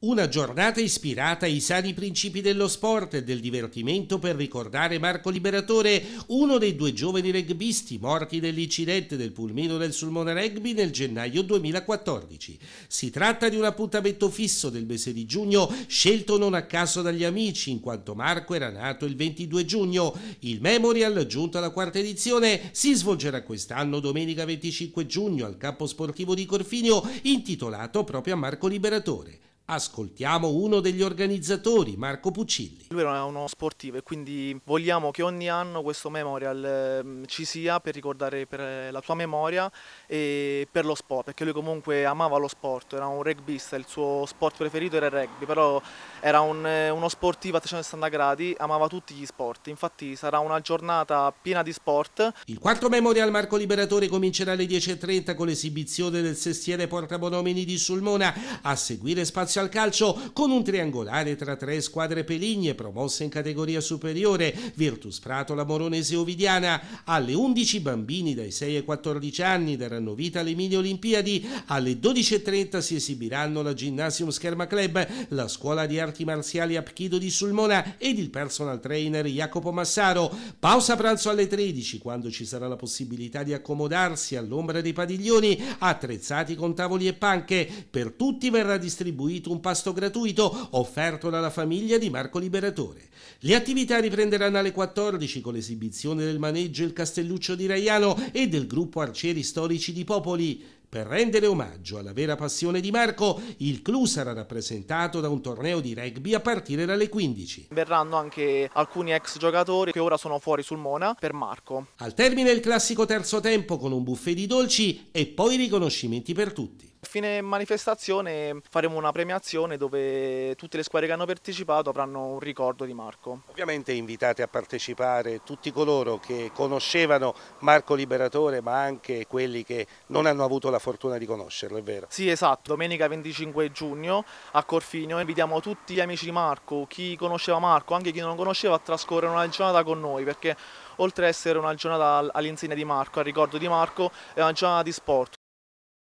Una giornata ispirata ai sani principi dello sport e del divertimento per ricordare Marco Liberatore, uno dei due giovani rugbyisti morti nell'incidente del pulmino del Sulmona Rugby nel gennaio 2014. Si tratta di un appuntamento fisso del mese di giugno, scelto non a caso dagli amici, in quanto Marco era nato il 22 giugno. Il Memorial, giunto alla quarta edizione, si svolgerà quest'anno domenica 25 giugno al campo sportivo di Corfinio, intitolato proprio a Marco Liberatore. Ascoltiamo uno degli organizzatori, Marco Puccilli. Lui era uno sportivo e quindi vogliamo che ogni anno questo memorial ehm, ci sia per ricordare per eh, la sua memoria e per lo sport, perché lui comunque amava lo sport, era un rugbista, il suo sport preferito era il rugby, però era un, eh, uno sportivo a 360 gradi, amava tutti gli sport, infatti sarà una giornata piena di sport. Il quarto Memorial Marco Liberatore comincerà alle 10.30 con l'esibizione del sestiere Portabonomini di Sulmona, a seguire spazio Lazio al calcio con un triangolare tra tre squadre peligne promosse in categoria superiore, Virtus Pratola, Moronese e Ovidiana. Alle 11 bambini dai 6 ai 14 anni daranno vita alle mini Olimpiadi, alle 12.30 si esibiranno la Gymnasium Scherma Club, la scuola di arti marziali Apchido di Sulmona ed il personal trainer Jacopo Massaro. Pausa pranzo alle 13 quando ci sarà la possibilità di accomodarsi all'ombra dei padiglioni attrezzati con tavoli e panche. Per tutti verrà distribuito previsto un pasto gratuito offerto dalla famiglia di Marco Liberatore. Le attività riprenderanno alle 14 con l'esibizione del maneggio Il Castelluccio di Raiano e del gruppo Arcieri Storici di Popoli. Per rendere omaggio alla vera passione di Marco, il clou sarà rappresentato da un torneo di rugby a partire dalle 15. Verranno anche alcuni ex giocatori che ora sono fuori sul Mona per Marco. Al termine il classico terzo tempo con un buffet di dolci e poi riconoscimenti per tutti. Fine manifestazione faremo una premiazione dove tutte le squadre che hanno partecipato avranno un ricordo di Marco. Ovviamente invitate a partecipare tutti coloro che conoscevano Marco Liberatore ma anche quelli che non hanno avuto la fortuna di conoscerlo, è vero? Sì esatto, domenica 25 giugno a Corfino invitiamo tutti gli amici di Marco, chi conosceva Marco, anche chi non lo conosceva a trascorrere una giornata con noi perché oltre ad essere una giornata all'insegna di Marco, al ricordo di Marco, è una giornata di sport,